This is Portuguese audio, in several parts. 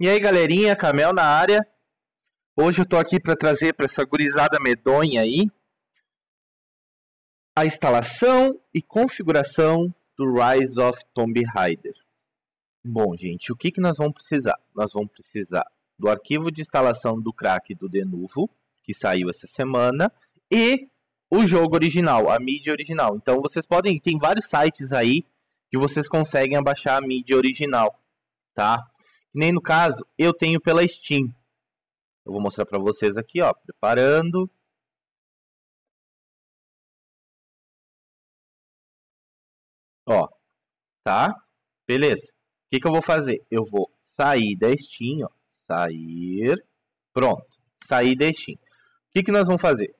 E aí, galerinha, Camel na área. Hoje eu tô aqui para trazer para essa gurizada medonha aí a instalação e configuração do Rise of Tomb Raider. Bom, gente, o que, que nós vamos precisar? Nós vamos precisar do arquivo de instalação do crack do Denuvo, que saiu essa semana, e o jogo original, a mídia original. Então vocês podem, tem vários sites aí que vocês conseguem baixar a mídia original, tá? nem no caso, eu tenho pela Steam. Eu vou mostrar para vocês aqui, ó, preparando. Ó, tá? Beleza. O que, que eu vou fazer? Eu vou sair da Steam, ó, sair, pronto, sair da Steam. O que, que nós vamos fazer?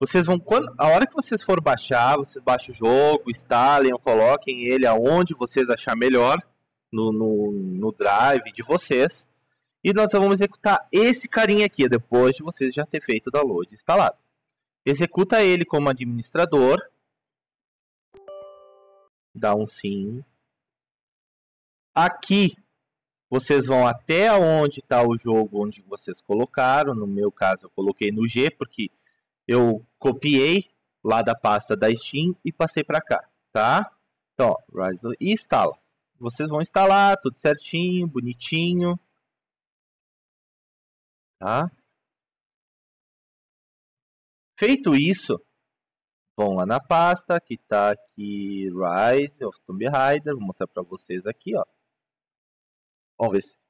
Vocês vão, quando, a hora que vocês for baixar, vocês baixam o jogo, instalem ou coloquem ele aonde vocês achar melhor no, no, no drive de vocês. E nós vamos executar esse carinha aqui, depois de vocês já ter feito o download instalado. Executa ele como administrador. Dá um sim. Aqui, vocês vão até onde está o jogo onde vocês colocaram. No meu caso, eu coloquei no G, porque eu copiei lá da pasta da Steam e passei para cá, tá? Então, ó, Rise e instala vocês vão instalar tudo certinho, bonitinho. Tá? Feito isso, vão lá na pasta que está aqui Rise of Tomb Raider, vou mostrar para vocês aqui, ó. Vamos ver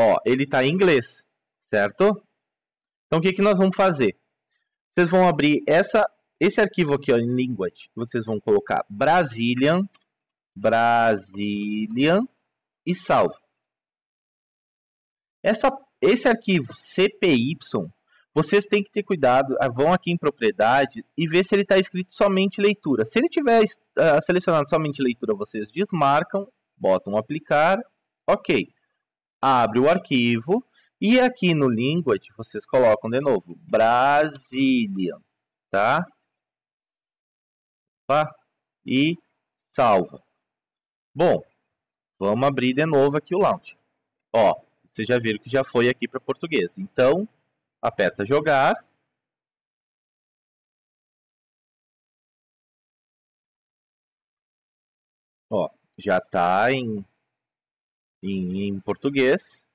Ó, ele está em inglês, certo? Então o que, que nós vamos fazer? Vocês vão abrir essa, esse arquivo aqui ó, em Language. Vocês vão colocar Brazilian Brazilian e salve. Essa, esse arquivo CPY, vocês têm que ter cuidado, ah, vão aqui em propriedade e ver se ele está escrito somente leitura. Se ele tiver uh, selecionado somente leitura, vocês desmarcam, botam aplicar, ok. Abre o arquivo e aqui no language vocês colocam de novo Brasília, tá? Opa, e salva. Bom, vamos abrir de novo aqui o Launch. Ó, vocês já viram que já foi aqui para português. Então, aperta jogar. Ó, já está em, em, em português.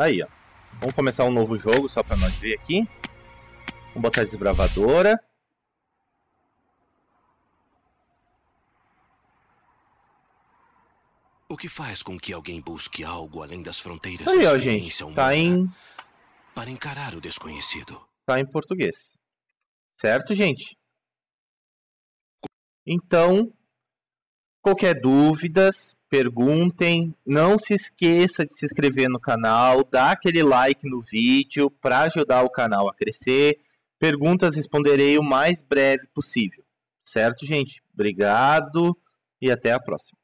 Aí, ó. Vamos começar um novo jogo só para nós ver aqui. Vamos botar a desbravadora. O que faz com que alguém busque algo além das fronteiras Aí, ó, gente. tá em para encarar o desconhecido. Tá em português. Certo, gente? Então, qualquer dúvidas, perguntem. Não se esqueça de se inscrever no canal, dar aquele like no vídeo para ajudar o canal a crescer. Perguntas responderei o mais breve possível. Certo, gente? Obrigado e até a próxima.